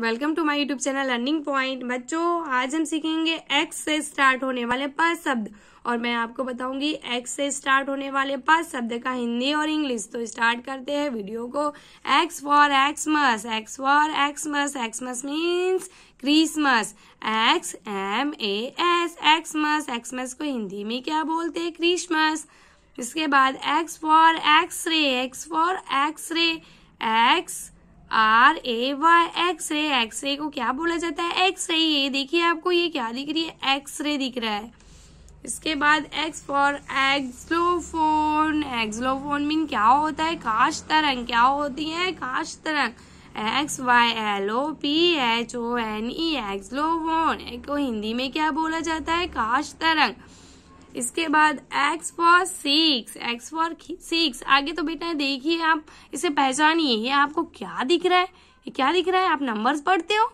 welcome to my YouTube channel learning point बच्चों आज हम सीखेंगे एक्स से स्टार्ट होने वाले पांच शब्द और मैं आपको बताऊंगी एक्स से स्टार्ट होने वाले पांच शब्द का हिंदी और इंग्लिश तो स्टार्ट करते हैं वीडियो को X for Xmas X for Xmas Xmas means Christmas X M A S Xmas Xmas को हिंदी में क्या बोलते है क्रिसमस इसके बाद X for X ray X for X ray X R A Y X ray X ray को क्या बोला जाता है एक्स रे ये देखिए आपको ये क्या दिख रही है एक्स रे दिख रहा है इसके बाद X for xylophone xylophone mean क्या होता है काश तरंग क्या होती है काश तरंग X Y L O P H O N E xylophone को हिंदी में क्या बोला जाता है काश तरंग इसके बाद X for six X for six आगे तो बेटा देखिए आप इसे पहचानिए ये आपको क्या दिख रहा है ये क्या दिख रहा है आप नंबर्स पढ़ते हो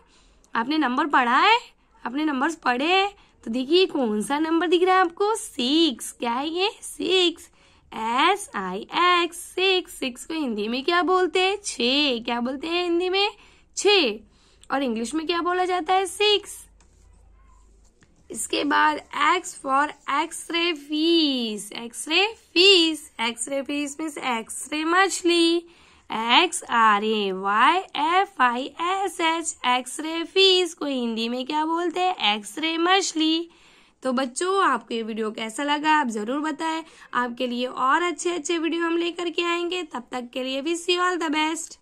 आपने नंबर पढ़ा है आपने नंबर्स पढ़े हैं तो देखिए कौन सा नंबर दिख रहा है आपको सिक्स क्या है ये six S I X six six को हिंदी में क्या बोलते हैं छ क्या बोलते हैं हिंदी में छ और इंग्लिश में क्या बोला जाता है सिक्स इसके बाद X for x ray fish x ray fish x ray fish means x ray मछली X R A Y F I S H x ray fish को हिंदी में क्या बोलते हैं एक्सरे मछली तो बच्चों आपको ये वीडियो कैसा लगा आप ज़रूर बताएं आपके लिए और अच्छे अच्छे वीडियो हम लेकर के आएंगे तब तक के लिए भी सी ऑल द बेस्ट